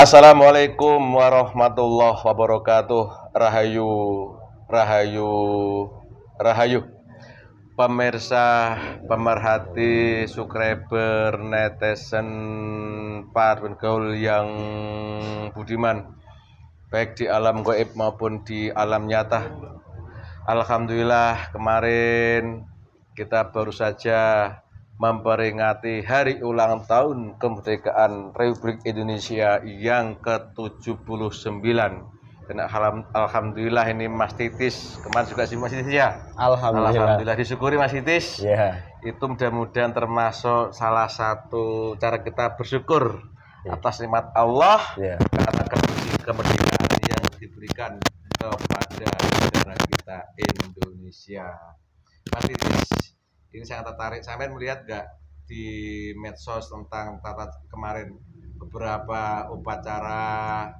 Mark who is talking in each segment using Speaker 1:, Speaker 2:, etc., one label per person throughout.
Speaker 1: Assalamualaikum warahmatullahi wabarakatuh. Rahayu, rahayu, rahayu. Pemirsa, pemerhati, subscriber, netizen, Parwin gaul yang budiman. Baik di alam goib maupun di alam nyata. Alhamdulillah kemarin kita baru saja memperingati hari ulang tahun kemerdekaan Republik Indonesia yang ke-79. Dan alhamdulillah ini Mas Titis kemarin juga sih Mas Titis ya. Alhamdulillah. Alhamdulillah disyukuri Mas Titis. Iya. Itu mudah-mudahan termasuk salah satu cara kita bersyukur yeah. atas nikmat Allah yeah. karena kemerdekaan yang diberikan kepada negara kita Indonesia. Mas Titis ini sangat tertarik sampai melihat nggak di medsos tentang tata kemarin beberapa upacara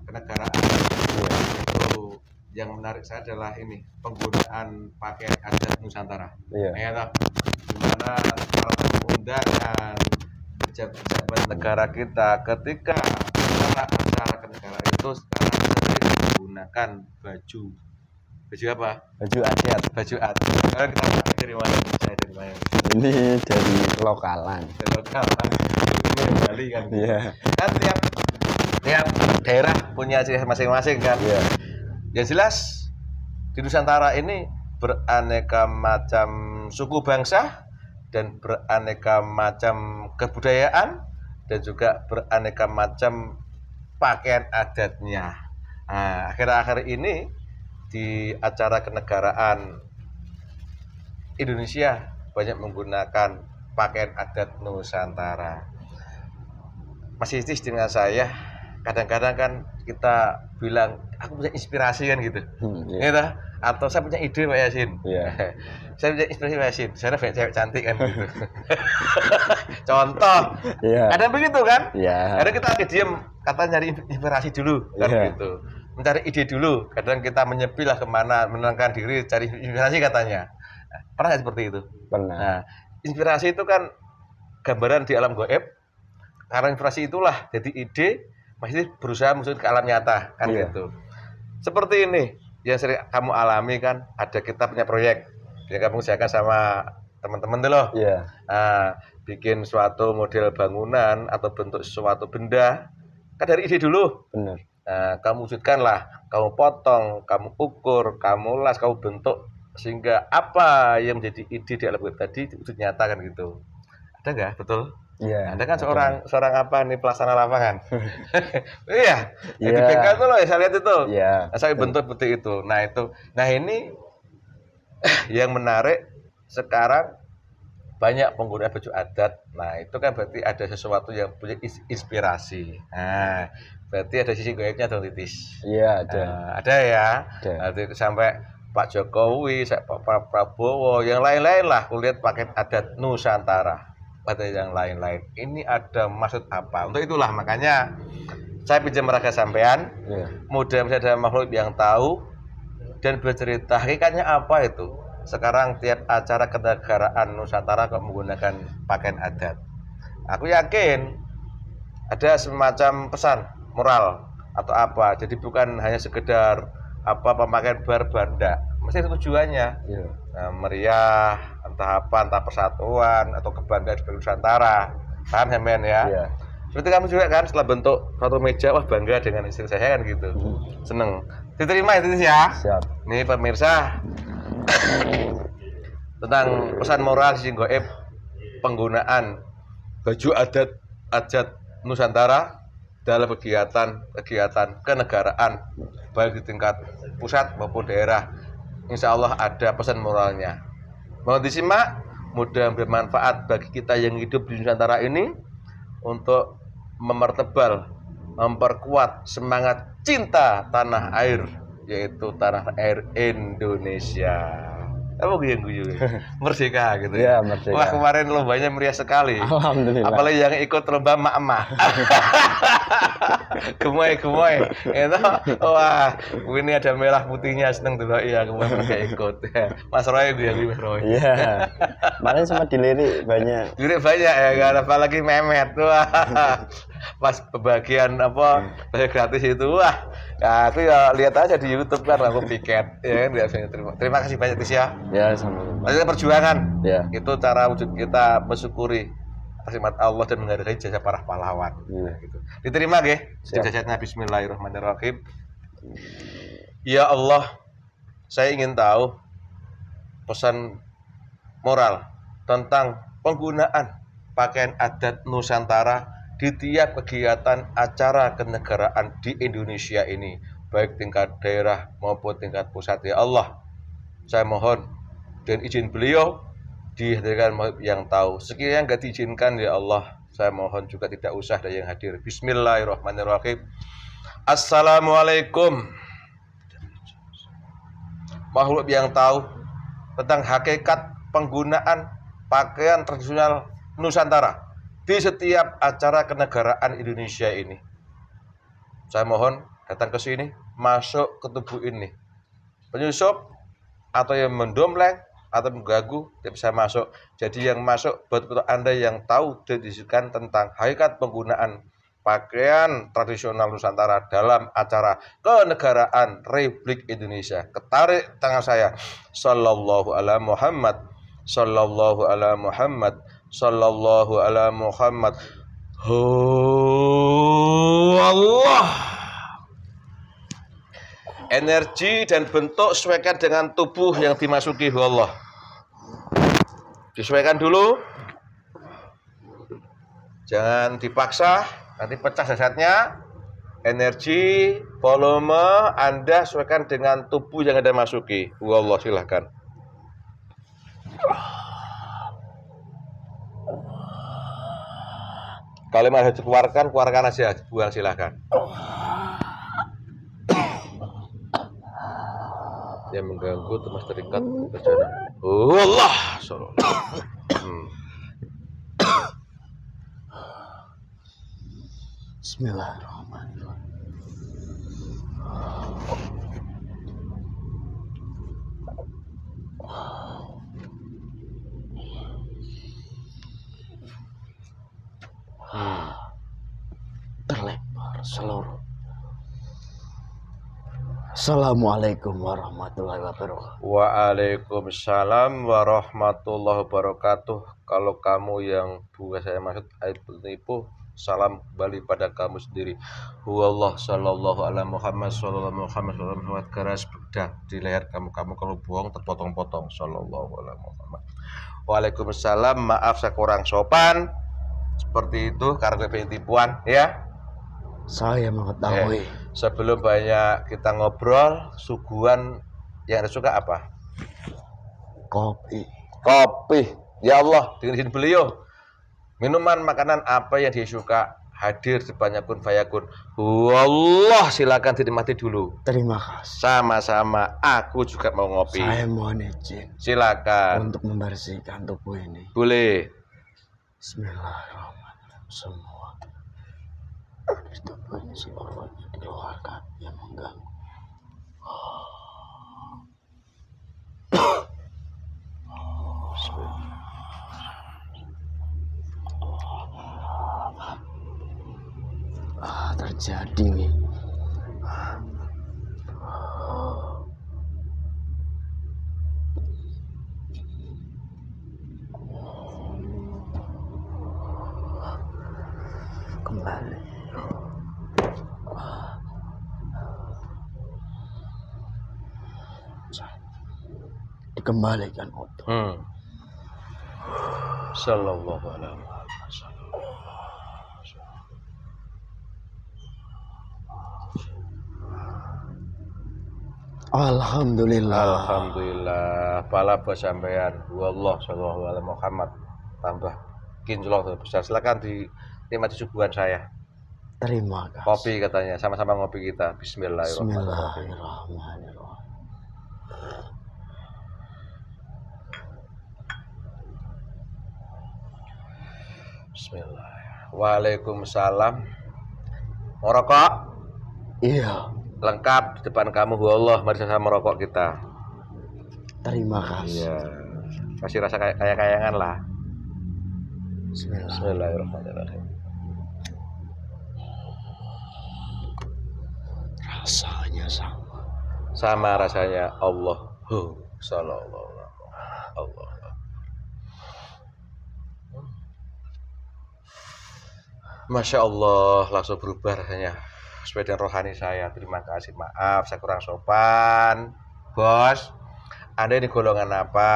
Speaker 1: kenegaraan itu yang menarik saya adalah ini penggunaan pakaian adat Nusantara. Iya. Nah, gimana para undangan pejabat pejabat negara kita ketika acara acara negara itu sekarang menggunakan baju Baju apa? Baju adat. Baju adat. Sekarang kita mulai dari mana? Saya dari mana? Ini dari lokalan. Dari lokalan. Ini Bali kan. Iya. Yeah. Kan tiap tiap daerah punya ciri masing-masing kan. Iya. Yeah. Yang jelas di Nusantara ini beraneka macam suku bangsa dan beraneka macam kebudayaan dan juga beraneka macam pakaian adatnya. Nah, akhir-akhir ini di acara kenegaraan Indonesia banyak menggunakan pakaian adat Nusantara. Masih Istis dengan saya kadang-kadang kan kita bilang aku punya inspirasi kan gitu, hmm, yeah. Iya atau saya punya ide Pak Yasin. Yeah. saya punya inspirasi Pak Yasin. Saya punya cewek cantik kan gitu. Contoh. Yeah. Kadang begitu kan? Yeah. Kadang kita lagi diam katanya nyari inspirasi dulu kan yeah. gitu mencari ide dulu kadang kita menyepilah kemana menenangkan diri cari inspirasi katanya pernah gak seperti itu pernah nah, inspirasi itu kan gambaran di alam goib karena inspirasi itulah jadi ide masih berusaha musuh ke alam nyata kan iya. gitu seperti ini yang sering kamu alami kan ada kita punya proyek yang kamu usahakan sama teman-teman tuh loh yeah. nah, bikin suatu model bangunan atau bentuk suatu benda kan dari ide dulu benar Eh, kamu wujudkanlah, kamu potong, kamu ukur, kamu las, kamu bentuk sehingga apa yang menjadi ide di alam tadi itu nyatakan gitu. Ada nggak? Betul? Iya. Yeah, Anda kan betul. seorang seorang apa nih pelaksana lapangan. iya. yeah. Di iya. bengkel itu loh ya, saya lihat itu. Iya. Yeah, saya bentuk seperti itu. Nah, itu. Nah, ini yang menarik sekarang banyak pengguna baju adat. Nah, itu kan berarti ada sesuatu yang punya inspirasi. Nah, Berarti ada sisi goibnya dong Titis.
Speaker 2: Iya ada. Uh,
Speaker 1: ada ya. Ada. Nanti sampai Pak Jokowi, Pak Prabowo, yang lain-lain lah kulihat paket adat Nusantara pada yang lain-lain. Ini ada maksud apa? Untuk itulah makanya saya pinjam raga sampean. Yeah. Mudah-mudahan ada makhluk yang tahu dan bercerita hakikatnya apa itu. Sekarang tiap acara kenegaraan Nusantara kok menggunakan pakaian adat. Aku yakin ada semacam pesan moral atau apa. Jadi bukan hanya sekedar apa pemakaian bar Mesti tujuannya. yeah. Nah, meriah, entah apa, entah persatuan atau kebanggaan sebagai Nusantara. kan ya, men ya? yeah. Seperti kamu juga kan setelah bentuk satu meja, wah bangga dengan istri saya kan gitu. Hmm. Seneng. Diterima ya, itu ya. Siap. Nih pemirsa. tentang pesan moral sih penggunaan baju adat adat Nusantara dalam kegiatan-kegiatan kenegaraan baik di tingkat pusat maupun daerah insya Allah ada pesan moralnya mohon disimak mudah bermanfaat bagi kita yang hidup di Nusantara ini untuk memertebal memperkuat semangat cinta tanah air yaitu tanah air Indonesia apa gue yang gue, merdeka gitu ya, iya, merdeka. wah kemarin lombanya meriah sekali alhamdulillah apalagi yang ikut lomba mak-mak gemoy gemoy itu wah ini ada merah putihnya seneng dulu iya gemoy nggak ikut mas Roy gue yang lebih Roy iya
Speaker 2: kemarin sama dilirik banyak
Speaker 1: dilirik banyak ya gak kan? ada apalagi Memet wah pas pembagian apa bayar gratis itu wah ya nah, aku ya lihat aja di YouTube kan aku piket ya kan biasanya terima terima kasih banyak Tisya ya ya sama-sama perjuangan ya itu cara wujud kita bersyukuri khidmat Allah dan menghargai jasa para pahlawan. Hmm. Nah, gitu. Diterima nggih Bismillahirrahmanirrahim. Ya Allah, saya ingin tahu pesan moral tentang penggunaan pakaian adat Nusantara di tiap kegiatan acara kenegaraan di Indonesia ini, baik tingkat daerah maupun tingkat pusat. Ya Allah, saya mohon dan izin beliau dihadirkan gitu yang tahu. Sekiranya nggak diizinkan ya Allah, saya mohon juga tidak usah ada yang hadir. Bismillahirrahmanirrahim. Assalamualaikum. Makhluk yang tahu tentang hakikat penggunaan pakaian tradisional Nusantara di setiap acara kenegaraan Indonesia ini. Saya mohon datang ke sini, masuk ke tubuh ini. Penyusup atau yang mendompleng atau mengganggu tidak bisa masuk. Jadi yang masuk buat untuk Anda yang tahu didiskusikan tentang hakikat penggunaan pakaian tradisional Nusantara dalam acara kenegaraan Republik Indonesia. Ketarik tangan saya. Sallallahu ala Muhammad. Sallallahu ala Muhammad. Sallallahu ala Muhammad. Oh Allah energi dan bentuk sesuaikan dengan tubuh yang dimasuki Allah. Disesuaikan dulu. Jangan dipaksa, nanti pecah jasadnya. Energi, volume Anda sesuaikan dengan tubuh yang Anda masuki. Allah silahkan. Kalimat harus dikeluarkan, keluarkan aja, buang silahkan. yang mengganggu teman terikat berjalan. Allah. Hmm.
Speaker 2: Bismillahirrahmanirrahim. Assalamualaikum warahmatullahi wabarakatuh.
Speaker 1: Waalaikumsalam warahmatullahi wabarakatuh. Kalau kamu yang buka saya maksud penipu, salam kembali pada kamu sendiri. Huwallah sallallahu ala Muhammad sallallahu Muhammad sallallahu Muhammad keras bedah di leher kamu kamu kalau bohong terpotong-potong sallallahu ala Muhammad. Waalaikumsalam, maaf saya kurang sopan. Seperti itu karena tipuan ya.
Speaker 2: Saya mengetahui.
Speaker 1: Ya sebelum banyak kita ngobrol suguhan yang ada suka apa kopi kopi ya Allah dengan izin beliau minuman makanan apa yang dia suka hadir sebanyak kun fayakun Allah silakan dinikmati dulu terima kasih sama-sama aku juga mau ngopi saya mohon izin silakan untuk membersihkan tubuh ini boleh
Speaker 2: Bismillahirrahmanirrahim semua tubuh ini semua keluarga yang mengganggu. Ah, terjadi nih kembalikan utuh. Hmm.
Speaker 1: Sallallahu alaihi wasallam.
Speaker 2: Alhamdulillah.
Speaker 1: Alhamdulillah. Pala pesampaian. Wallah sallallahu alaihi Muhammad. Tambah kinclong besar. Silakan di nikmati disuguhan saya. Terima kasih. Kopi katanya, sama-sama ngopi kita. Bismillahirrahmanirrahim. Bismillahirrahmanirrahim. Bismillah. Waalaikumsalam. Merokok? Iya. Lengkap di depan kamu, Bu Allah. Mari sama merokok kita. Terima kasih. Iya. Kasih rasa kayak kayak kayangan lah. Bismillahirrahmanirrahim.
Speaker 2: Rasanya
Speaker 1: sama. Sama rasanya Allah. Sallallahu Masya Allah, langsung berubah rasanya. Sepeda rohani saya, terima kasih. Maaf, saya kurang sopan. Bos, Anda ini golongan apa?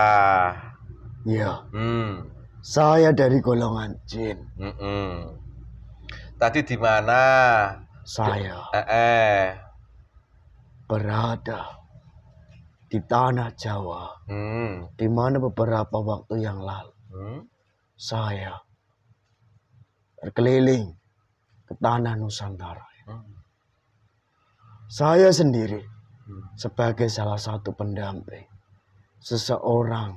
Speaker 1: Iya. Hmm. Saya
Speaker 2: dari golongan
Speaker 1: jin. Mm -mm. Tadi di mana? Saya. Eh,
Speaker 2: Berada di tanah Jawa. Hmm. Di mana beberapa waktu yang lalu. Hmm. Saya berkeliling ke tanah Nusantara. Hmm. Saya sendiri hmm. sebagai salah satu pendamping seseorang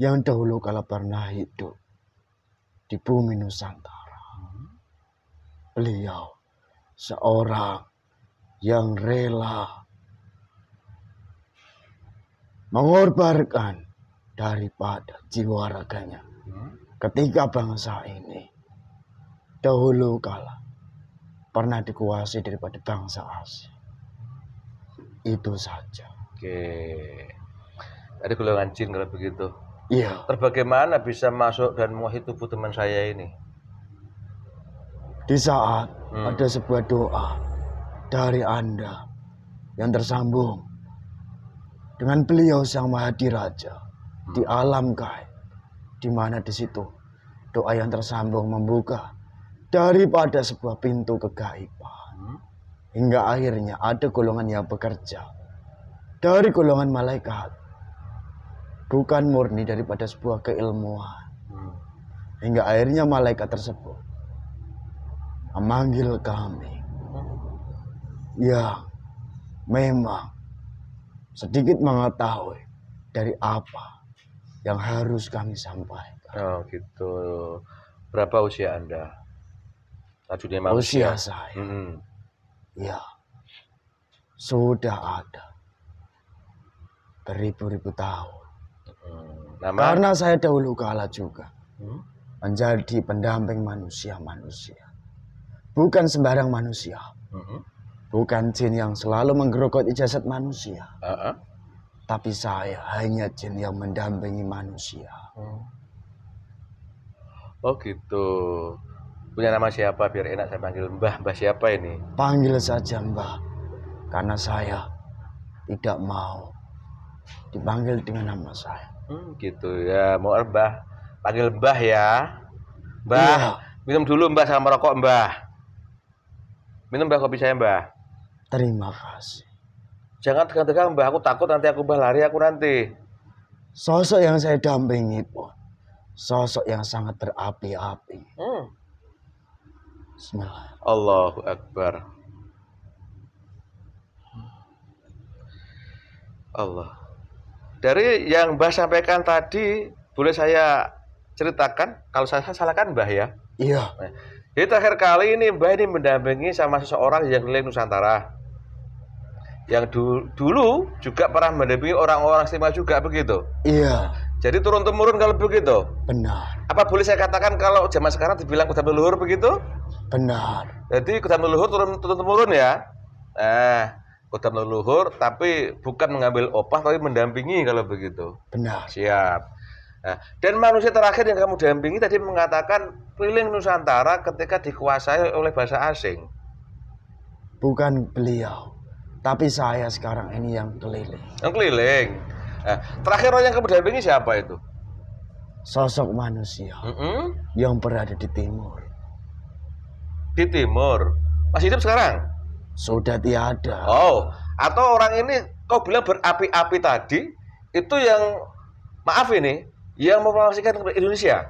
Speaker 2: yang dahulu kala pernah hidup di bumi Nusantara. Beliau seorang yang rela mengorbankan daripada jiwa raganya hmm. ketika bangsa ini dahulu kala pernah dikuasai daripada bangsa asli Itu saja.
Speaker 1: Oke. Tadi golongan jin kalau begitu. Iya. Terbagaimana bisa masuk dan menguasai tubuh teman saya ini?
Speaker 2: Di saat hmm. ada sebuah doa dari Anda yang tersambung dengan beliau Sang Mahadi Raja hmm. di alam gaib di mana di situ doa yang tersambung membuka daripada sebuah pintu kegaiban. Hmm? Hingga akhirnya ada golongan yang bekerja dari golongan malaikat. Bukan murni daripada sebuah keilmuan. Hmm. Hingga akhirnya malaikat tersebut memanggil kami. Ya, memang sedikit mengetahui dari apa yang harus kami sampaikan.
Speaker 1: Oh gitu. Berapa usia Anda? dunia oh, manusia. Usia saya. Hmm.
Speaker 2: Ya. Sudah ada. Beribu-ribu tahun. Nama... Karena saya dahulu kala juga. Hmm? Menjadi pendamping manusia-manusia. Bukan sembarang manusia. Hmm. Bukan jin yang selalu menggerogoti jasad manusia. Uh -huh. Tapi saya hanya jin yang mendampingi manusia. Hmm.
Speaker 1: Oh gitu. Punya nama siapa biar enak saya panggil Mbah. Mbah siapa ini?
Speaker 2: Panggil saja Mbah. Karena saya tidak mau dipanggil dengan nama saya.
Speaker 1: Hmm, gitu ya. Mau Mbah. Panggil Mbah ya. Mbah, iya. minum dulu Mbah sama rokok Mbah. Minum Mbah kopi saya Mbah.
Speaker 2: Terima kasih.
Speaker 1: Jangan tegang-tegang Mbah, aku takut nanti aku Mbah lari aku nanti.
Speaker 2: Sosok yang saya dampingi pun sosok yang sangat
Speaker 1: berapi-api. Hmm Allahu Akbar. Allah. Dari yang Mbah sampaikan tadi, boleh saya ceritakan? Kalau saya salahkan Mbah ya? Iya. jadi terakhir kali ini Mbah ini mendampingi sama seseorang yang di Nusantara. Yang du dulu juga pernah mendampingi orang-orang Sima juga begitu. Iya. Jadi turun temurun kalau begitu.
Speaker 2: Benar.
Speaker 1: Apa boleh saya katakan kalau zaman sekarang dibilang kudam leluhur begitu?
Speaker 2: Benar.
Speaker 1: Jadi kudam leluhur turun turun temurun ya. Eh, kudam leluhur tapi bukan mengambil opah tapi mendampingi kalau begitu. Benar. Siap. Nah, dan manusia terakhir yang kamu dampingi tadi mengatakan keliling Nusantara ketika dikuasai oleh bahasa asing.
Speaker 2: Bukan beliau, tapi saya sekarang ini yang keliling.
Speaker 1: Yang keliling. Eh, terakhir orang yang kamu dampingi siapa itu?
Speaker 2: Sosok manusia mm -hmm. yang berada di timur.
Speaker 1: Di timur. Masih hidup sekarang?
Speaker 2: Sudah tiada.
Speaker 1: Oh, atau orang ini kau bilang berapi-api tadi itu yang maaf ini yang ke Indonesia.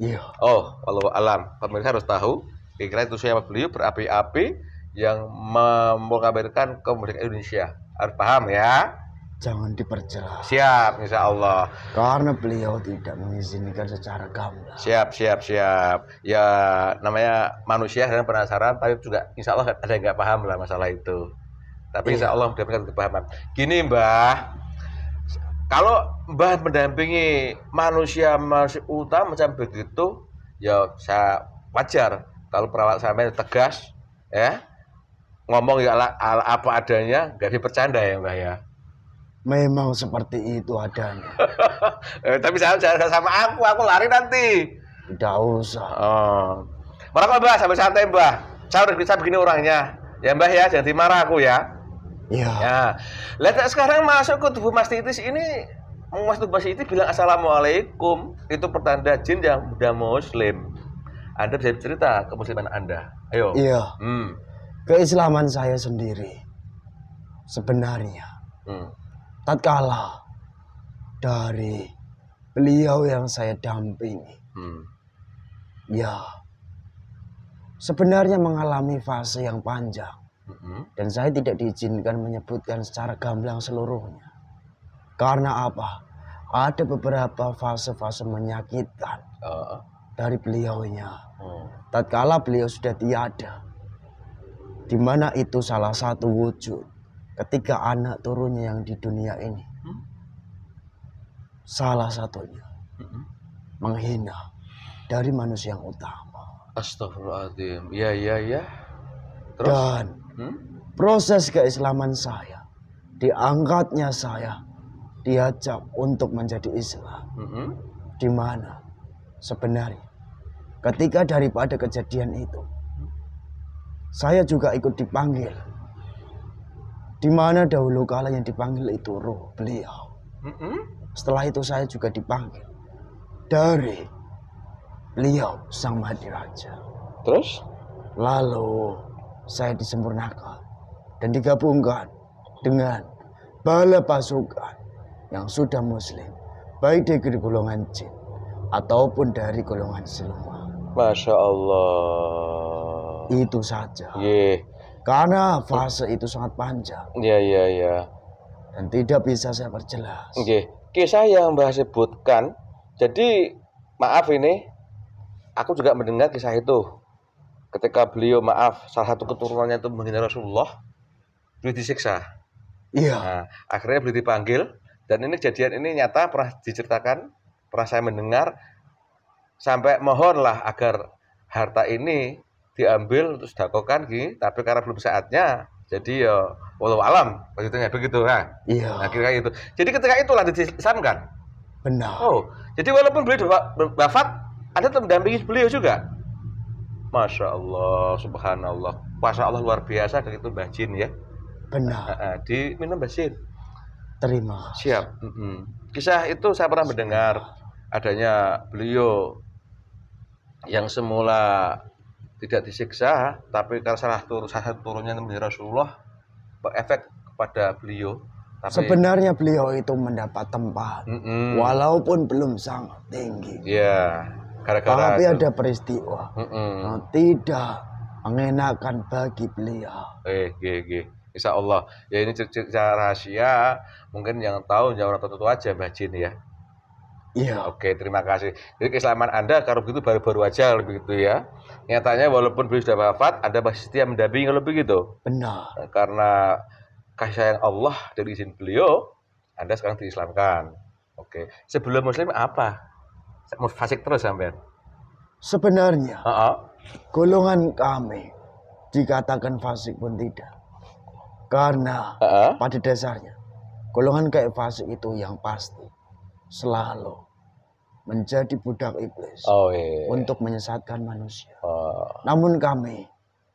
Speaker 1: Iya. Oh, kalau alam pemirsa harus tahu kira-kira itu siapa beliau berapi-api yang mempromosikan kemerdekaan Indonesia. Harus paham ya
Speaker 2: jangan diperjelas.
Speaker 1: Siap, insya Allah.
Speaker 2: Karena beliau tidak mengizinkan secara
Speaker 1: gamblang. Siap, siap, siap. Ya namanya manusia dan penasaran, tapi juga insya Allah ada yang nggak paham lah masalah itu. Tapi iya. insya Allah mendapatkan kepahaman. Gini Mbah, kalau Mbah mendampingi manusia masih utama macam begitu, ya saya wajar. Kalau perawat sampai tegas, ya ngomong ya ala, ala apa adanya, nggak dipercanda ya Mbah ya.
Speaker 2: Memang seperti itu adanya.
Speaker 1: eh, tapi saya jangan sama aku, aku lari nanti. Tidak usah. Oh. Marah Mbah, sampai santai Mbah. Saya harus bisa begini orangnya. Ya Mbah ya, jangan dimarah aku ya. Iya. Ya. ya. Lihat sekarang masuk ke tubuh mastitis ini Tubas itu bilang assalamualaikum itu pertanda jin yang udah muslim anda bisa cerita ke Musliman anda ayo iya hmm.
Speaker 2: keislaman saya sendiri sebenarnya hmm tatkala dari beliau yang saya dampingi hmm. ya sebenarnya mengalami fase yang panjang hmm. dan saya tidak diizinkan menyebutkan secara gamblang seluruhnya karena apa ada beberapa fase-fase menyakitkan uh. dari beliaunya hmm. tatkala beliau sudah tiada di mana itu salah satu wujud ketika anak turunnya yang di dunia ini hmm? salah satunya hmm? menghina dari manusia yang utama.
Speaker 1: Astagfirullahaladzim. Ya, ya, ya. Terus? Dan hmm?
Speaker 2: proses keislaman saya, diangkatnya saya, diajak untuk menjadi Islam. Hmm? Di mana sebenarnya ketika daripada kejadian itu, hmm. saya juga ikut dipanggil di mana dahulu kala yang dipanggil itu roh beliau. Setelah itu saya juga dipanggil dari beliau sang Mahadiraja. Terus? Lalu saya disempurnakan dan digabungkan dengan bala pasukan yang sudah muslim baik dari golongan jin ataupun dari golongan siluman. Masya Allah. Itu saja. Yeah. Karena fase itu sangat panjang.
Speaker 1: Iya, iya, iya. Dan tidak bisa saya perjelas. Oke, kisah yang Mbah sebutkan. Jadi, maaf ini, aku juga mendengar kisah itu. Ketika beliau, maaf, salah satu keturunannya itu menghina Rasulullah, beliau disiksa. Iya. Nah, akhirnya beliau dipanggil, dan ini kejadian ini nyata pernah diceritakan, pernah saya mendengar, sampai mohonlah agar harta ini diambil untuk sedakokan gini tapi karena belum saatnya jadi ya walau alam maksudnya begitu ha iya nah, kira itu jadi ketika itu lah disamkan benar oh jadi walaupun beliau wafat ada mendampingi beliau juga masya Allah subhanallah kuasa Allah luar biasa kayak itu bajin ya
Speaker 2: benar
Speaker 1: di minum bajin terima siap mm hmm kisah itu saya pernah mendengar adanya beliau yang semula tidak disiksa tapi karena salah turun salah turunnya Nabi Rasulullah berefek kepada beliau tapi, Sebenarnya
Speaker 2: beliau itu mendapat tempat, mm
Speaker 1: -mm. walaupun
Speaker 2: belum sangat
Speaker 1: tinggi. Ya, yeah, Tapi itu. ada
Speaker 2: peristiwa, mm -mm. Nah, tidak mengenakan bagi beliau.
Speaker 1: Eh, gih, gih. Insya Allah. Ya ini cerita rahasia, mungkin yang tahu jauh orang tertentu aja Mbak Jin ya. Iya, oke, terima kasih. Jadi keselamatan Anda kalau begitu baru-baru aja gitu ya. Nyatanya walaupun beliau sudah wafat, Anda masih setia mendampingi lebih gitu. Benar. Eh, karena kasih sayang Allah dari izin beliau, Anda sekarang diislamkan. Oke. Sebelum muslim apa? Fasik terus sampean.
Speaker 2: Sebenarnya, uh -uh. golongan kami dikatakan fasik pun tidak. Karena uh -uh. pada dasarnya golongan kayak fasik itu yang pasti selalu menjadi budak iblis oh, iya. iya, iya. untuk menyesatkan manusia. Uh. Namun kami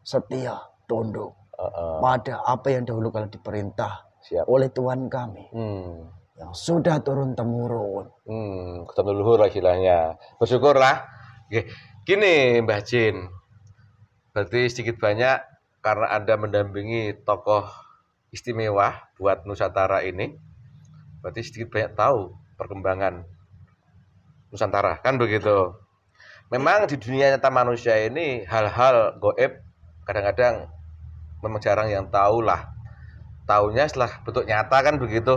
Speaker 2: setia tunduk uh, uh. pada apa yang dahulu kala diperintah Siap. oleh Tuhan kami. Hmm. Yang sudah turun temurun.
Speaker 1: Hmm, ketemu luhur lah istilahnya. Bersyukurlah. Gini Mbah Jin, berarti sedikit banyak karena Anda mendampingi tokoh istimewa buat Nusantara ini, berarti sedikit banyak tahu perkembangan Nusantara kan begitu. Memang di dunia nyata manusia ini hal-hal goib kadang-kadang memang jarang yang tahu lah. Taunya setelah bentuk nyata kan begitu.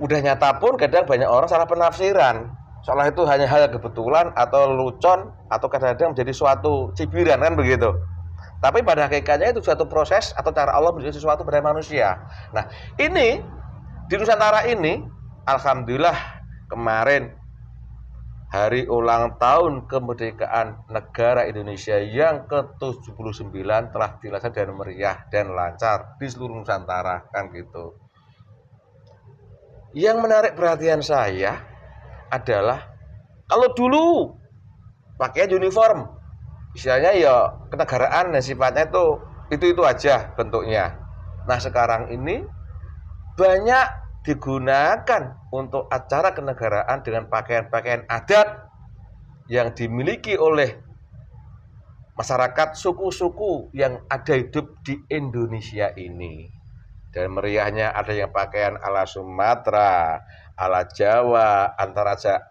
Speaker 1: Udah nyata pun kadang banyak orang salah penafsiran. Seolah itu hanya hal kebetulan atau lucon atau kadang-kadang menjadi suatu cibiran kan begitu. Tapi pada hakikatnya itu suatu proses atau cara Allah menjadi sesuatu pada manusia. Nah, ini di Nusantara ini Alhamdulillah kemarin hari ulang tahun kemerdekaan negara Indonesia yang ke-79 telah dilaksanakan dengan meriah dan lancar di seluruh Nusantara kan gitu. Yang menarik perhatian saya adalah kalau dulu pakai uniform misalnya ya kenegaraan dan sifatnya itu itu itu aja bentuknya. Nah sekarang ini banyak digunakan untuk acara kenegaraan dengan pakaian-pakaian adat yang dimiliki oleh masyarakat suku-suku yang ada hidup di Indonesia ini. Dan meriahnya ada yang pakaian ala Sumatera, ala Jawa, antara raja,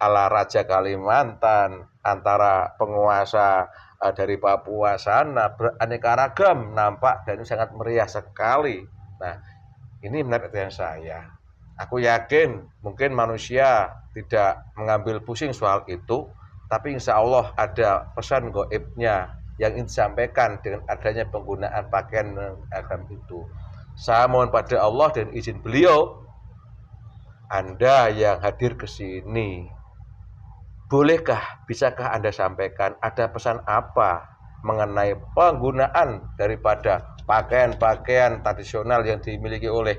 Speaker 1: ala Raja Kalimantan, antara penguasa eh, dari Papua sana beraneka ragam nampak dan ini sangat meriah sekali. Nah, ini menarik perhatian saya. Aku yakin mungkin manusia tidak mengambil pusing soal itu, tapi insya Allah ada pesan goibnya yang ingin disampaikan dengan adanya penggunaan pakaian agam itu. Saya mohon pada Allah dan izin beliau, Anda yang hadir ke sini, bolehkah, bisakah Anda sampaikan ada pesan apa mengenai penggunaan daripada pakaian-pakaian tradisional yang dimiliki oleh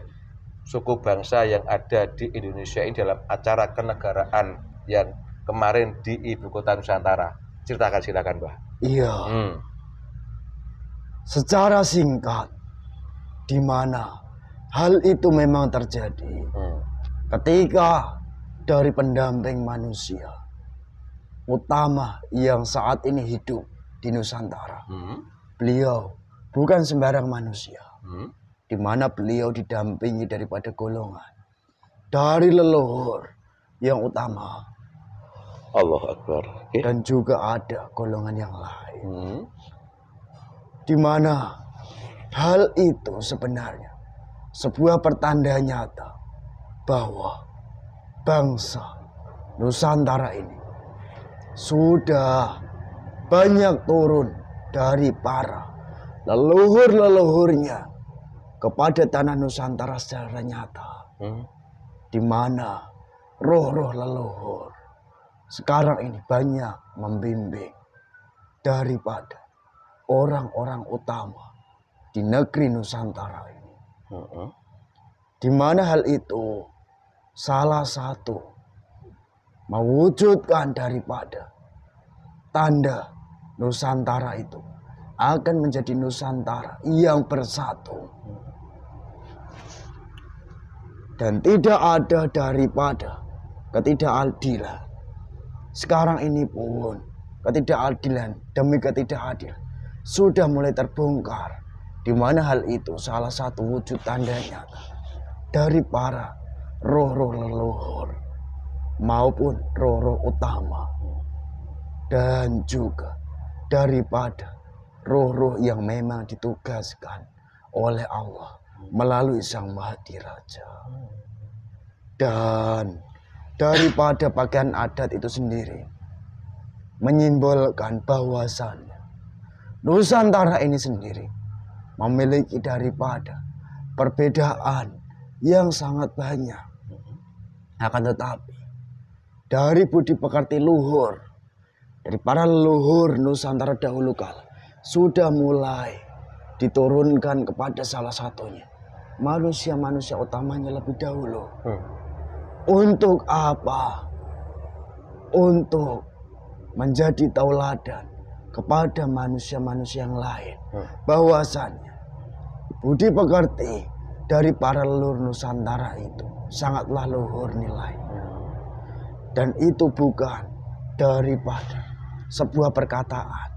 Speaker 1: suku bangsa yang ada di Indonesia ini dalam acara kenegaraan yang kemarin di ibu kota Nusantara. Ceritakan silakan, Mbah. Iya. Hmm.
Speaker 2: Secara singkat, di mana hal itu memang terjadi. Hmm. Ketika dari pendamping manusia utama yang saat ini hidup di Nusantara, hmm. beliau bukan sembarang manusia. Hmm? Di mana beliau didampingi daripada golongan dari leluhur yang utama. Allah Akbar. Okay. Dan juga ada golongan yang lain. Hmm? Di mana hal itu sebenarnya sebuah pertanda nyata bahwa bangsa Nusantara ini sudah banyak turun dari para leluhur-leluhurnya kepada tanah Nusantara secara nyata. Hmm. Di mana roh-roh leluhur sekarang ini banyak membimbing daripada orang-orang utama di negeri Nusantara ini. Hmm. Di mana hal itu salah satu mewujudkan daripada tanda Nusantara itu akan menjadi Nusantara yang bersatu. Dan tidak ada daripada ketidakadilan. Sekarang ini pun ketidakadilan demi ketidakadilan sudah mulai terbongkar. Di mana hal itu salah satu wujud tandanya dari para roh-roh leluhur maupun roh-roh utama dan juga daripada roh-roh yang memang ditugaskan oleh Allah melalui Sang Mahdi Raja. Dan daripada pakaian adat itu sendiri menyimbolkan bahwasannya Nusantara ini sendiri memiliki daripada perbedaan yang sangat banyak. Akan tetapi dari budi pekerti luhur dari para leluhur Nusantara dahulu kala sudah mulai diturunkan kepada salah satunya. Manusia-manusia utamanya lebih dahulu. Hmm. Untuk apa? Untuk menjadi tauladan kepada manusia-manusia yang lain. Hmm. Bahwasannya budi pekerti dari para leluhur Nusantara itu sangatlah luhur nilai. Hmm. Dan itu bukan daripada sebuah perkataan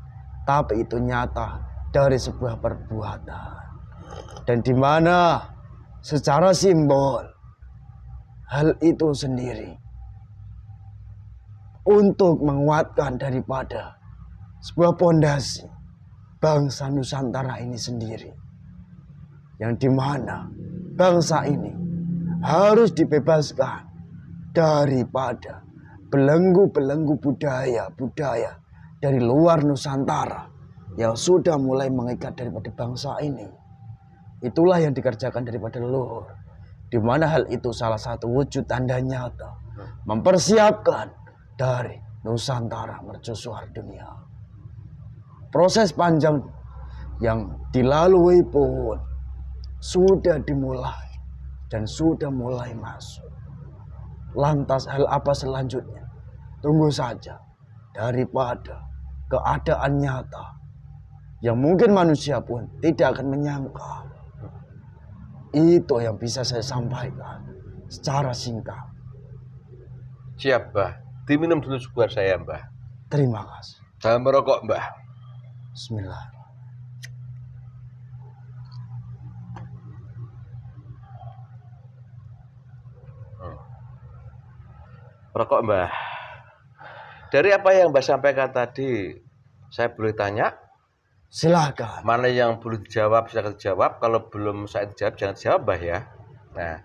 Speaker 2: tapi itu nyata dari sebuah perbuatan. Dan di mana secara simbol hal itu sendiri untuk menguatkan daripada sebuah pondasi bangsa Nusantara ini sendiri. Yang di mana bangsa ini harus dibebaskan daripada belenggu-belenggu budaya-budaya dari luar Nusantara yang sudah mulai mengikat daripada bangsa ini. Itulah yang dikerjakan daripada leluhur. Di mana hal itu salah satu wujud tanda nyata mempersiapkan dari Nusantara mercusuar dunia. Proses panjang yang dilalui pun sudah dimulai dan sudah mulai masuk. Lantas hal apa selanjutnya? Tunggu saja daripada keadaan nyata yang mungkin manusia pun tidak akan menyangka. Itu yang bisa saya sampaikan secara singkat.
Speaker 1: Siap, Mbah. Diminum dulu sebuah saya, Mbah.
Speaker 2: Terima kasih.
Speaker 1: Jangan merokok, Mbah. Bismillah. Hmm. Rokok, Mbah. Dari apa yang Mbak sampaikan tadi, saya boleh tanya?
Speaker 2: Silakan.
Speaker 1: Mana yang boleh dijawab silakan dijawab. Kalau belum saya jawab jangan jawab, mbak ya. Nah,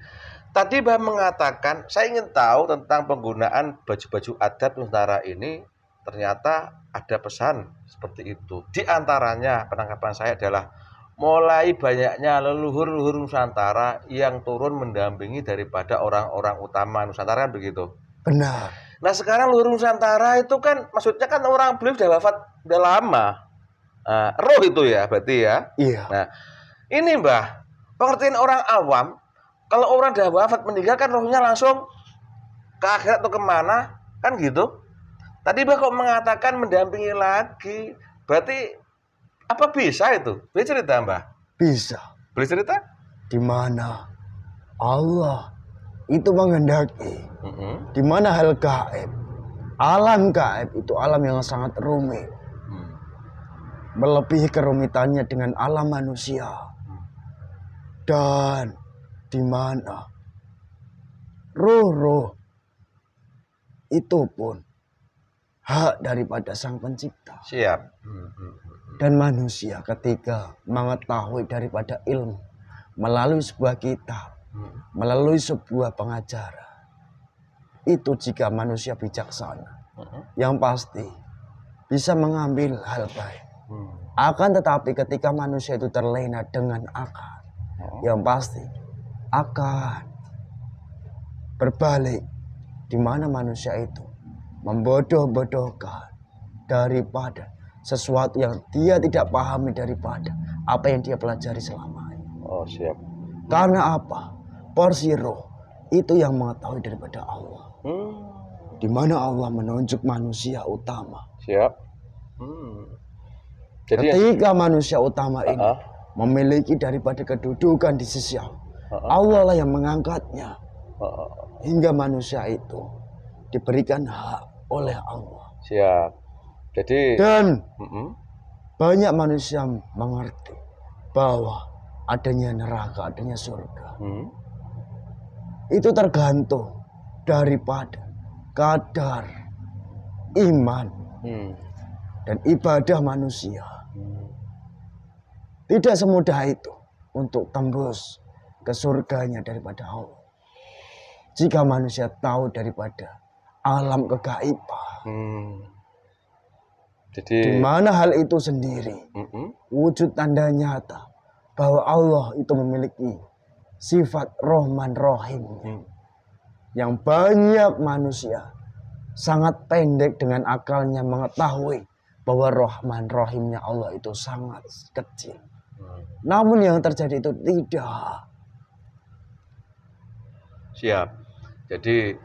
Speaker 1: tadi mbak mengatakan saya ingin tahu tentang penggunaan baju-baju adat Nusantara ini ternyata ada pesan seperti itu. Di antaranya penangkapan saya adalah mulai banyaknya leluhur-leluhur Nusantara yang turun mendampingi daripada orang-orang utama Nusantara kan begitu. Benar Nah sekarang luruh Nusantara itu kan maksudnya kan orang beliau sudah wafat udah lama. Uh, roh itu ya berarti ya. Iya. Nah ini mbah pengertian orang awam kalau orang dah wafat meninggal kan rohnya langsung ke akhirat atau kemana kan gitu. Tadi mbah kok mengatakan mendampingi lagi berarti apa bisa itu? Boleh cerita mbah? Bisa. Boleh cerita?
Speaker 2: Di mana Allah itu menghendaki mm-hmm. di mana hal gaib alam gaib itu alam yang sangat rumit mm. melebihi kerumitannya dengan alam manusia dan di mana roh-roh itu pun hak daripada sang pencipta
Speaker 1: siap mm, mm, mm,
Speaker 2: dan manusia ketika mengetahui daripada ilmu melalui sebuah kitab melalui sebuah pengacara. Itu jika manusia bijaksana, -huh. Mm-hmm. yang pasti bisa mengambil hal baik. -huh. Mm. Akan tetapi ketika manusia itu terlena dengan akal, -huh. Mm-hmm. yang pasti akan berbalik di mana manusia itu membodoh-bodohkan daripada sesuatu yang dia tidak pahami daripada apa yang dia pelajari selama ini. Oh siap. Karena apa? porsi roh itu yang mengetahui daripada Allah. Hmm. Di mana Allah menunjuk manusia utama.
Speaker 1: Siap. Hmm. Jadi ketika
Speaker 2: yang... manusia utama ini uh -huh. memiliki daripada kedudukan di sisi Allah, uh -huh. Allah lah yang mengangkatnya. Uh -huh. Hingga manusia itu diberikan hak
Speaker 1: oleh Allah. Siap. Jadi dan uh -uh.
Speaker 2: banyak manusia mengerti bahwa adanya neraka, adanya surga. -huh. Hmm itu tergantung daripada kadar iman hmm. dan ibadah manusia. Hmm. Tidak semudah itu untuk tembus ke surganya daripada Allah. Jika manusia tahu daripada alam kegaibah. Hmm. Jadi di mana hal itu sendiri mm wujud tanda nyata bahwa Allah itu memiliki sifat Rohman rohim hmm. Yang banyak manusia sangat pendek dengan akalnya mengetahui bahwa Rohman Rohimnya Allah itu sangat kecil. Hmm. Namun yang terjadi itu tidak.
Speaker 1: Siap. Jadi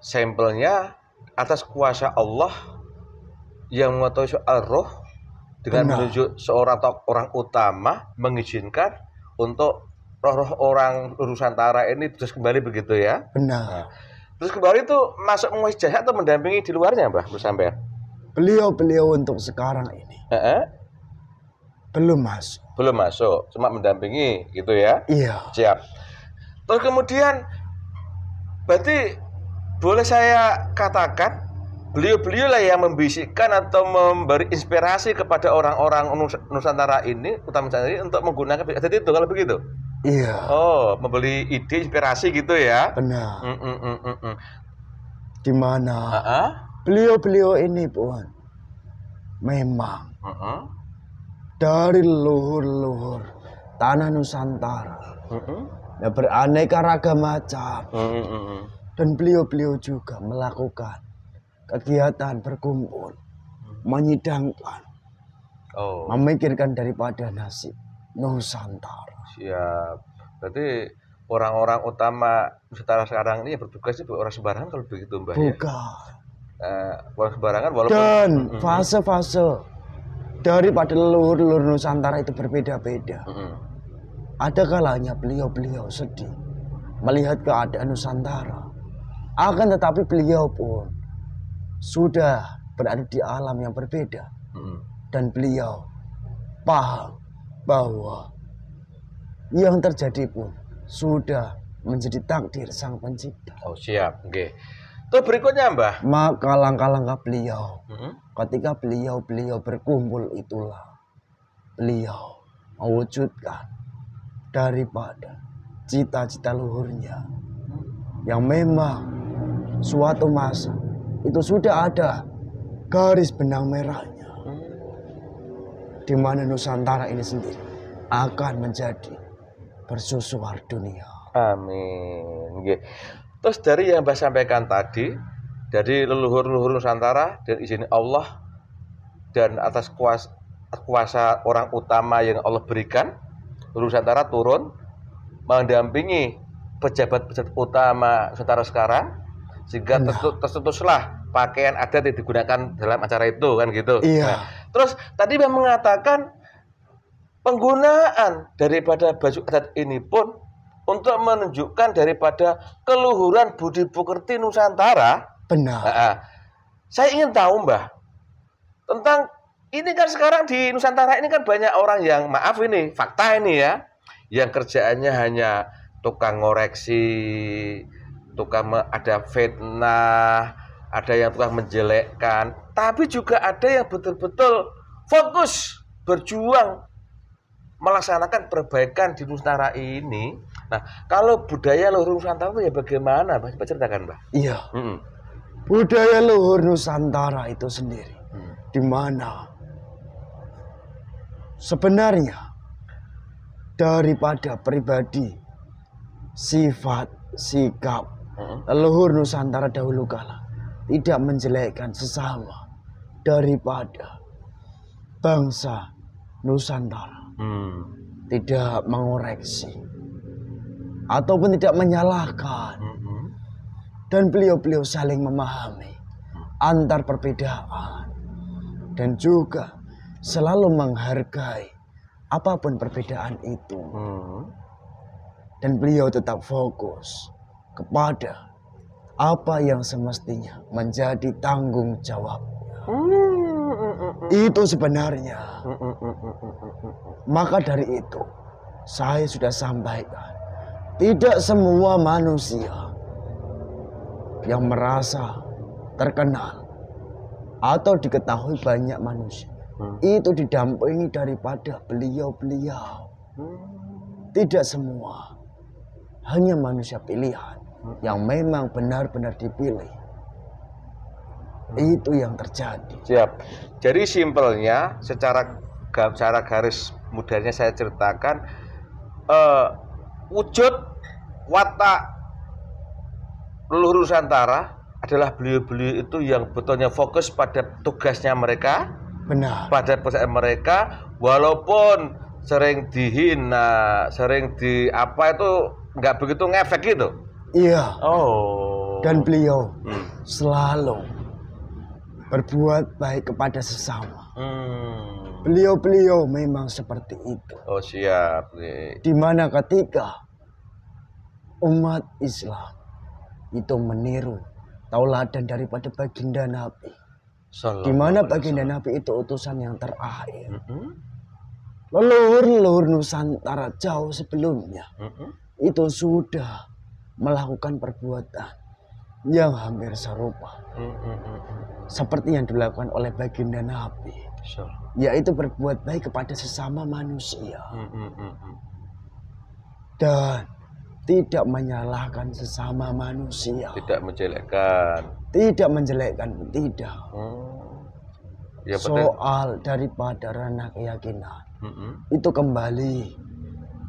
Speaker 1: sampelnya atas kuasa Allah yang mengetahui soal roh dengan Benar. menunjuk seorang tok, orang utama mengizinkan untuk roh-roh orang Nusantara ini terus kembali begitu ya? Benar. Nah, terus kembali itu masuk Muis jasa atau mendampingi di luarnya, Mbah, sampai ya?
Speaker 2: Beliau-beliau untuk sekarang ini.
Speaker 1: Uh Belum masuk. Belum masuk, cuma mendampingi gitu ya? Iya. Siap. Terus kemudian berarti boleh saya katakan beliau-beliau lah yang membisikkan atau memberi inspirasi kepada orang-orang Nusantara ini, utama Nusantara untuk menggunakan jadi itu kalau begitu. Iya. Oh, membeli ide, inspirasi gitu ya? Benar. Mm, mm, mm, mm
Speaker 2: Di mana? Beliau-beliau ini pun memang uh -uh. dari leluhur-leluhur tanah Nusantara. Uh -uh. Ya beraneka ragam macam. -uh. Dan beliau-beliau juga melakukan kegiatan berkumpul, menyidangkan, oh. memikirkan daripada nasib Nusantara.
Speaker 1: Siap. Berarti orang-orang utama setara sekarang ini yang bertugas itu orang sembarangan kalau begitu Mbak Bukan. Ya? Bukan. Eh, orang sembarangan walaupun dan
Speaker 2: fase-fase dari pada daripada leluhur-leluhur Nusantara itu berbeda-beda. Ada kalanya beliau-beliau sedih melihat keadaan Nusantara. Akan tetapi beliau pun sudah berada di alam yang berbeda. Dan beliau paham bahwa yang terjadi pun sudah menjadi takdir sang pencipta.
Speaker 1: Oh siap, oke. Okay. berikutnya Mbah.
Speaker 2: Maka langkah-langkah beliau, hmm? ketika beliau-beliau berkumpul itulah beliau mewujudkan daripada cita-cita luhurnya yang memang suatu masa itu sudah ada garis benang merahnya hmm. di mana Nusantara ini sendiri akan menjadi bersusuar dunia.
Speaker 1: Amin. Gye. Terus dari yang saya sampaikan tadi, dari leluhur-leluhur Nusantara dan izin Allah dan atas kuasa, kuasa orang utama yang Allah berikan, leluhur Nusantara turun mendampingi pejabat-pejabat utama Nusantara sekarang sehingga iya. tertutuslah pakaian adat yang digunakan dalam acara itu kan gitu. Iya. Nah, terus tadi Mbak mengatakan penggunaan daripada baju adat ini pun untuk menunjukkan daripada keluhuran budi pekerti Nusantara. Benar. Nah, ah. saya ingin tahu Mbah tentang ini kan sekarang di Nusantara ini kan banyak orang yang maaf ini fakta ini ya yang kerjaannya hanya tukang ngoreksi, tukang ada fitnah, ada yang tukang menjelekkan, tapi juga ada yang betul-betul fokus berjuang melaksanakan perbaikan di Nusantara ini. Nah, kalau budaya luhur Nusantara itu ya bagaimana, Pak? Coba ceritakan, Mbak? Iya. Mm -mm.
Speaker 2: Budaya luhur Nusantara itu sendiri, mm. di mana sebenarnya daripada pribadi, sifat, sikap leluhur mm. Nusantara dahulu kala tidak menjelekkan sesama daripada bangsa Nusantara hmm. tidak mengoreksi ataupun tidak menyalahkan hmm. dan beliau-beliau saling memahami antar perbedaan dan juga selalu menghargai apapun perbedaan itu hmm. dan beliau tetap fokus kepada apa yang semestinya menjadi tanggung jawab Hmm. Itu sebenarnya. Maka dari itu, saya sudah sampaikan. Tidak semua manusia yang merasa terkenal atau diketahui banyak manusia. Hmm. Itu didampingi daripada beliau-beliau. Hmm. Tidak semua. Hanya manusia pilihan hmm. yang memang benar-benar dipilih Hmm. Itu yang terjadi.
Speaker 1: Siap. Jadi simpelnya secara secara garis mudahnya saya ceritakan uh, wujud watak leluhur Nusantara adalah beliau-beliau itu yang betulnya fokus pada tugasnya mereka, benar. Pada pesan mereka, walaupun sering dihina, sering di apa itu nggak begitu ngefek gitu. Iya. Oh.
Speaker 2: Dan beliau hmm. selalu berbuat baik kepada sesama.
Speaker 1: beliau hmm.
Speaker 2: Beliau-beliau memang seperti itu.
Speaker 1: Oh siap. Nih.
Speaker 2: Dimana ketika umat Islam itu meniru tauladan daripada baginda Nabi. Di mana baginda Nabi itu utusan yang terakhir. Mm -hmm. Leluhur-leluhur Nusantara jauh sebelumnya mm -hmm. itu sudah melakukan perbuatan yang hampir serupa mm hmm, seperti yang dilakukan oleh baginda Nabi, sure. yaitu berbuat baik kepada sesama manusia hmm, dan tidak menyalahkan sesama
Speaker 1: manusia, tidak menjelekkan,
Speaker 2: tidak menjelekkan, tidak.
Speaker 1: Ya, Soal
Speaker 2: daripada ranah keyakinan itu kembali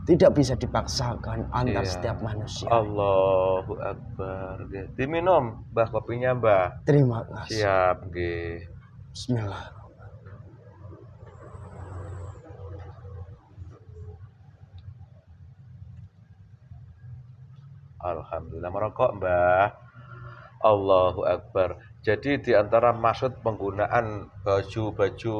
Speaker 2: tidak bisa dipaksakan antar iya. setiap manusia.
Speaker 1: Allahu Akbar. Diminum, Mbah kopinya, Mbah. Terima kasih. Siap, nggih. Bismillah. Alhamdulillah merokok, Mbah. Allahu Akbar. Jadi di antara maksud penggunaan baju-baju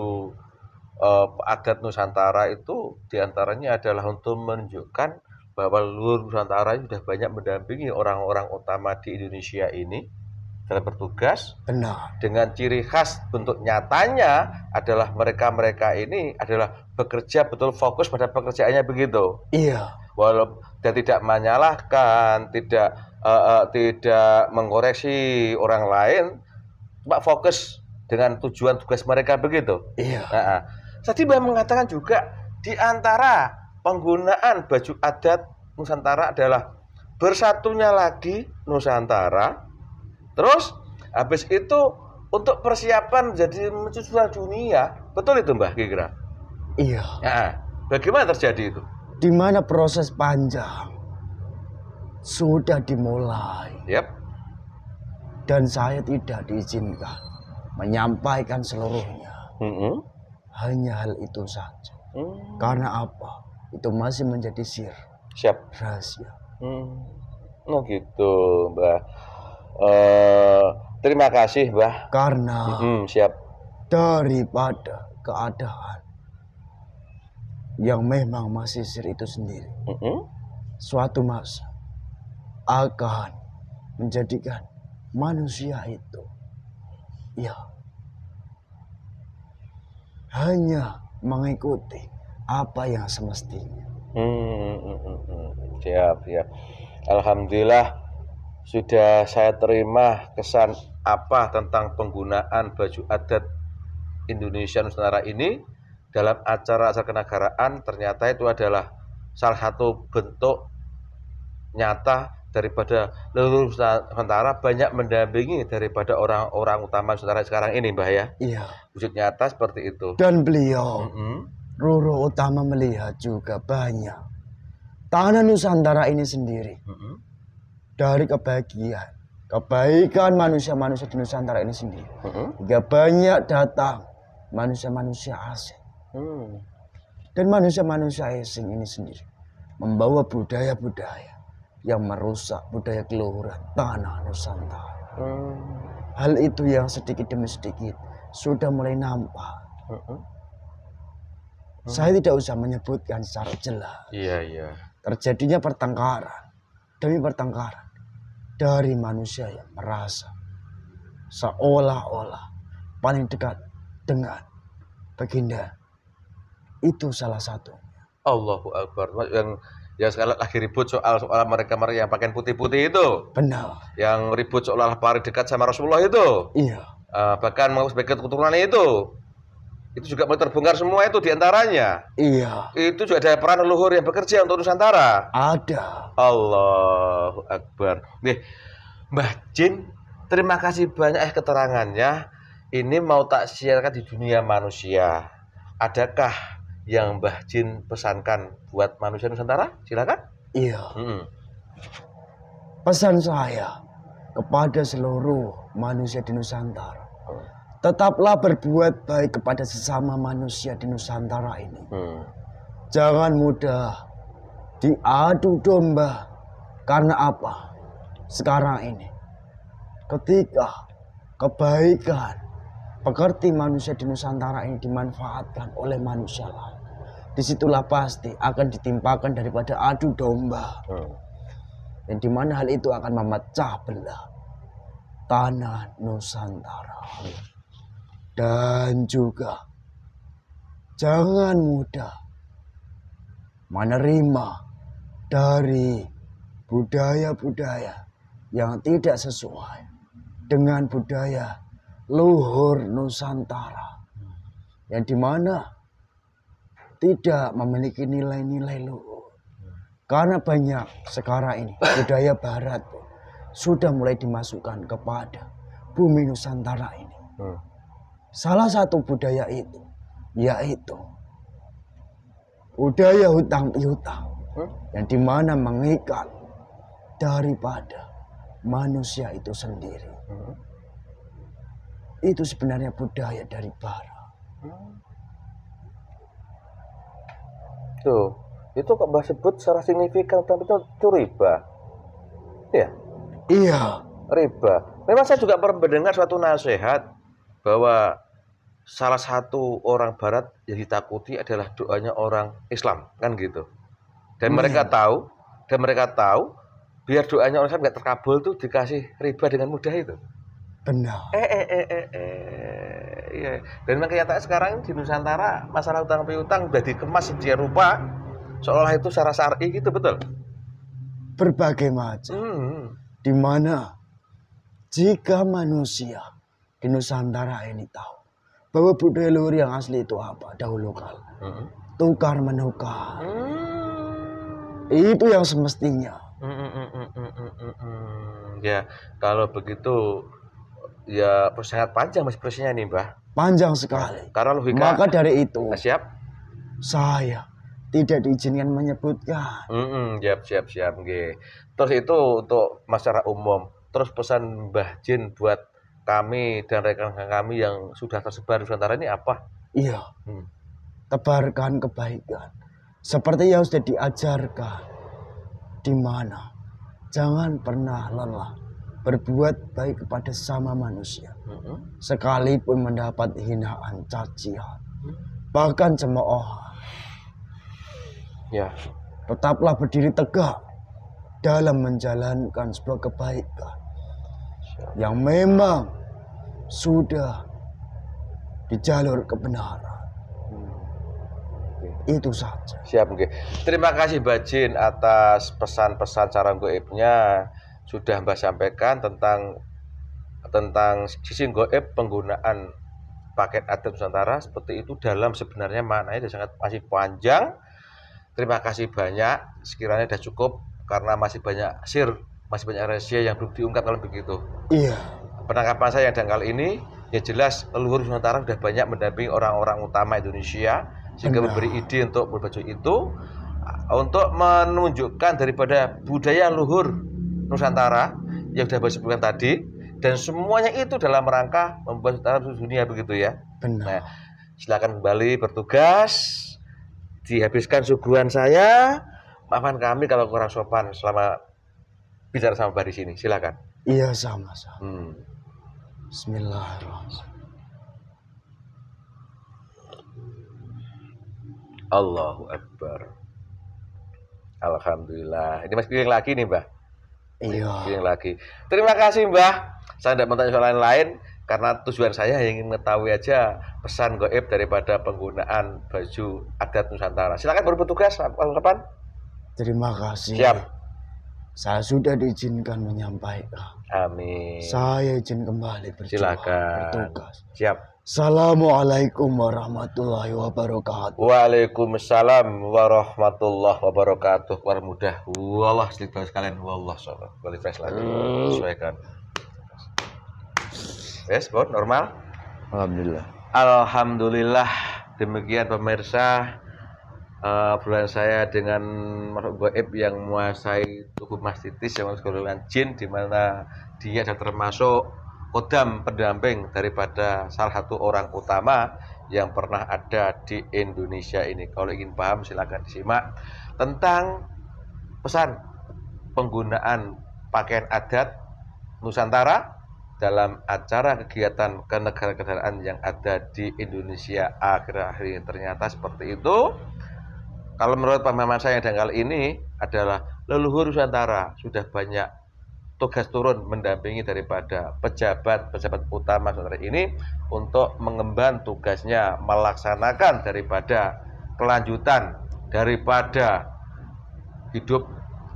Speaker 1: uh, adat Nusantara itu diantaranya adalah untuk menunjukkan bahwa leluhur Nusantara sudah banyak mendampingi orang-orang utama di Indonesia ini dalam bertugas. Benar. Dengan ciri khas bentuk nyatanya adalah mereka-mereka ini adalah bekerja betul fokus pada pekerjaannya begitu. Iya. Walaupun dan tidak menyalahkan, tidak uh, uh, tidak mengoreksi orang lain, mbak fokus dengan tujuan tugas mereka begitu. Iya. Nah, ah. Mbak mengatakan juga di antara penggunaan baju adat Nusantara adalah bersatunya lagi Nusantara. Terus habis itu untuk persiapan jadi mencucurkan dunia, betul itu Mbak Kira? Iya. Nah, bagaimana terjadi itu?
Speaker 2: Di mana proses panjang sudah dimulai. Yep. Dan saya tidak diizinkan menyampaikan seluruhnya. Mm -hmm hanya hal itu saja. Hmm. Karena apa? Itu masih menjadi sir.
Speaker 1: Siap. Rahasia. Hmm. Oh gitu, Mbah. Uh, terima kasih, Mbah.
Speaker 2: Karena hmm, siap. Daripada keadaan yang memang masih sir itu sendiri. Hmm. Suatu masa akan menjadikan manusia itu ya hanya mengikuti apa yang semestinya.
Speaker 1: Hmm, hmm, hmm, hmm, siap, siap. Alhamdulillah sudah saya terima kesan apa tentang penggunaan baju adat Indonesia Nusantara ini dalam acara acara kenegaraan ternyata itu adalah salah satu bentuk nyata daripada leluhur Nusantara banyak mendampingi daripada orang-orang utama Nusantara sekarang ini, Mbah ya. Iya. Wujud nyata seperti itu. Dan beliau,
Speaker 2: mm -hmm. Roro Utama melihat juga banyak tanah Nusantara ini sendiri mm -hmm. dari kebahagiaan, kebaikan manusia-manusia di Nusantara ini sendiri. Mm -hmm. Hingga banyak datang manusia-manusia asing. Mm. Dan manusia-manusia asing ini sendiri membawa budaya-budaya yang merusak budaya keluhuran tanah Nusantara. Hmm. Hal itu yang sedikit demi sedikit sudah mulai nampak. Hmm. Hmm. Saya tidak usah menyebutkan secara jelas. Iya, iya. Terjadinya pertengkaran demi pertengkaran dari manusia yang merasa seolah-olah paling dekat dengan baginda. Itu salah satu.
Speaker 1: Allahu Akbar. Yang Ya sekarang lagi ribut soal soal mereka mereka yang pakaian putih-putih itu. Benar. Yang ribut soal lari dekat sama Rasulullah itu. Iya. Uh, bahkan mau sebagai keturunan itu. Itu juga mulai terbongkar semua itu diantaranya. Iya. Itu juga ada peran leluhur yang bekerja untuk Nusantara. Ada. Allah Akbar. Nih, Mbah Jin, terima kasih banyak eh keterangannya. Ini mau tak siarkan di dunia manusia. Adakah yang Mbah Jin pesankan buat manusia Nusantara? Silakan. Iya. Hmm.
Speaker 2: Pesan saya kepada seluruh manusia di Nusantara, hmm. tetaplah berbuat baik kepada sesama manusia di Nusantara ini. Hmm. Jangan mudah diadu domba. Karena apa? Sekarang ini, ketika kebaikan pekerti manusia di Nusantara ini dimanfaatkan oleh manusia lain. Disitulah pasti akan ditimpakan daripada adu domba. Hmm. Dan dimana hal itu akan memecah belah tanah Nusantara. Hmm. Dan juga jangan mudah menerima dari budaya-budaya yang tidak sesuai dengan budaya luhur Nusantara yang dimana tidak memiliki nilai-nilai luhur karena banyak sekarang ini budaya Barat sudah mulai dimasukkan kepada bumi Nusantara ini. Hmm. Salah satu budaya itu yaitu budaya hutang piutang hmm? yang dimana mengikat daripada manusia itu sendiri. Hmm. Itu sebenarnya budaya dari barat.
Speaker 1: Tuh, itu kok bahas sebut secara signifikan tapi itu, itu riba. Ya. Iya. Riba. Memang saya juga pernah mendengar suatu nasihat bahwa salah satu orang barat yang ditakuti adalah doanya orang Islam, kan gitu. Dan hmm. mereka tahu, dan mereka tahu biar doanya orang Islam nggak terkabul tuh dikasih riba dengan mudah itu benar. Eh eh eh eh, eh. Iya. Dan memang kenyataan sekarang di Nusantara masalah utang piutang sudah dikemas sedia rupa seolah itu secara syar'i gitu betul.
Speaker 2: Berbagai macam. Hmm, hmm. Di mana jika manusia di Nusantara ini tahu bahwa budaya luhur yang asli itu apa dahulu kala hmm. hmm. tukar menukar hmm. itu yang semestinya.
Speaker 1: Hmm, hmm, hmm, hmm, hmm, hmm. hmm ya kalau begitu ya sangat panjang masih prosesnya nih mbah
Speaker 2: panjang sekali
Speaker 1: nah, karena logika maka dari itu nah, siap
Speaker 2: saya tidak diizinkan menyebutnya.
Speaker 1: mm -mm, siap siap siap okay. terus itu untuk masyarakat umum terus pesan mbah Jin buat kami dan rekan-rekan kami yang sudah tersebar di Nusantara ini apa iya hmm.
Speaker 2: tebarkan kebaikan seperti yang sudah diajarkan di mana jangan pernah lelah berbuat baik kepada sama manusia mm-hmm. sekalipun mendapat hinaan cacian mm-hmm. bahkan cemoohan ya tetaplah berdiri tegak dalam menjalankan sebuah kebaikan yang memang sudah di jalur kebenaran hmm, itu saja.
Speaker 1: Siap, oke. Terima kasih Bajin atas pesan-pesan cara goibnya sudah mbak sampaikan tentang tentang sisi goib penggunaan paket adat Nusantara seperti itu dalam sebenarnya maknanya sangat masih panjang. Terima kasih banyak. Sekiranya sudah cukup karena masih banyak sir, masih banyak rahasia yang belum diungkap kalau begitu. Iya. Penangkapan saya yang dangkal ini ya jelas leluhur Nusantara sudah banyak mendampingi orang-orang utama Indonesia sehingga Benar. memberi ide untuk berbaju itu untuk menunjukkan daripada budaya luhur Nusantara yang sudah saya sebutkan tadi dan semuanya itu dalam rangka membuat Nusantara dunia ya, begitu ya. Benar. Nah, silakan kembali bertugas dihabiskan suguhan saya. Maafkan kami kalau kurang sopan selama bicara sama Pak di sini. Silakan.
Speaker 2: Iya sama sama. Hmm. Bismillahirrahmanirrahim.
Speaker 1: Allahu Akbar. Alhamdulillah. Ini masih lagi nih, Mbak. Iya. lagi. Terima kasih Mbah. Saya tidak bertanya soal lain-lain karena tujuan saya ingin mengetahui aja pesan goib daripada penggunaan baju adat Nusantara. Silakan bertugas kapan?
Speaker 2: Terima kasih. Siap. Saya sudah diizinkan menyampaikan. Amin. Saya izin kembali berjuang, Silakan. bertugas. Siap. Assalamualaikum warahmatullahi wabarakatuh.
Speaker 1: Waalaikumsalam warahmatullahi wabarakatuh. War mudah. Wallah sedikit kalian. Wallah sobat. Balik fresh lagi. Hmm. Sesuaikan. Yes, bon, normal. Alhamdulillah. Alhamdulillah. Demikian pemirsa uh, bulan saya dengan makhluk gaib yang menguasai tubuh mastitis yang menguasai golongan jin di mana dia ada termasuk kodam pendamping daripada salah satu orang utama yang pernah ada di Indonesia ini. Kalau ingin paham silahkan disimak tentang pesan penggunaan pakaian adat Nusantara dalam acara kegiatan kenegaraan yang ada di Indonesia akhir-akhir ini ternyata seperti itu. Kalau menurut pemahaman saya yang kali ini adalah leluhur Nusantara sudah banyak tugas turun mendampingi daripada pejabat pejabat utama saudara ini untuk mengemban tugasnya melaksanakan daripada kelanjutan daripada hidup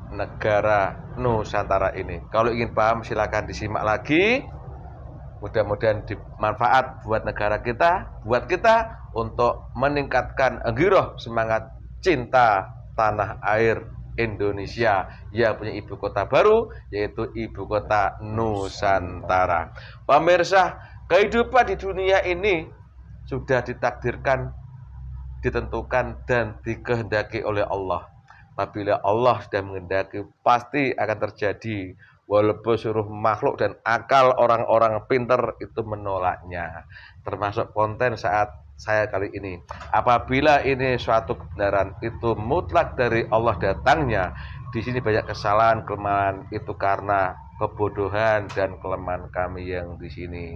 Speaker 1: negara Nusantara ini. Kalau ingin paham silakan disimak lagi. Mudah-mudahan dimanfaat buat negara kita, buat kita untuk meningkatkan giroh semangat cinta tanah air Indonesia yang punya ibu kota baru yaitu ibu kota Nusantara. Pemirsa, kehidupan di dunia ini sudah ditakdirkan, ditentukan dan dikehendaki oleh Allah. Apabila Allah sudah menghendaki pasti akan terjadi walaupun suruh makhluk dan akal orang-orang pinter itu menolaknya. Termasuk konten saat saya kali ini. Apabila ini suatu kebenaran itu mutlak dari Allah datangnya, di sini banyak kesalahan, kelemahan itu karena kebodohan dan kelemahan kami yang di sini.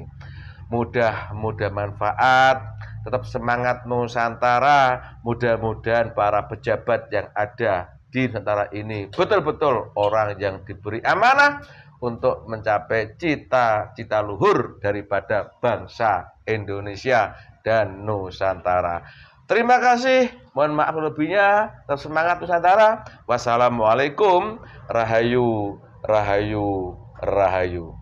Speaker 1: Mudah-mudah manfaat, tetap semangat Nusantara, mudah-mudahan para pejabat yang ada di Nusantara ini betul-betul orang yang diberi amanah untuk mencapai cita-cita luhur daripada bangsa Indonesia dan Nusantara. Terima kasih. Mohon maaf lebihnya. Tetap semangat Nusantara. Wassalamualaikum. Rahayu, rahayu, rahayu.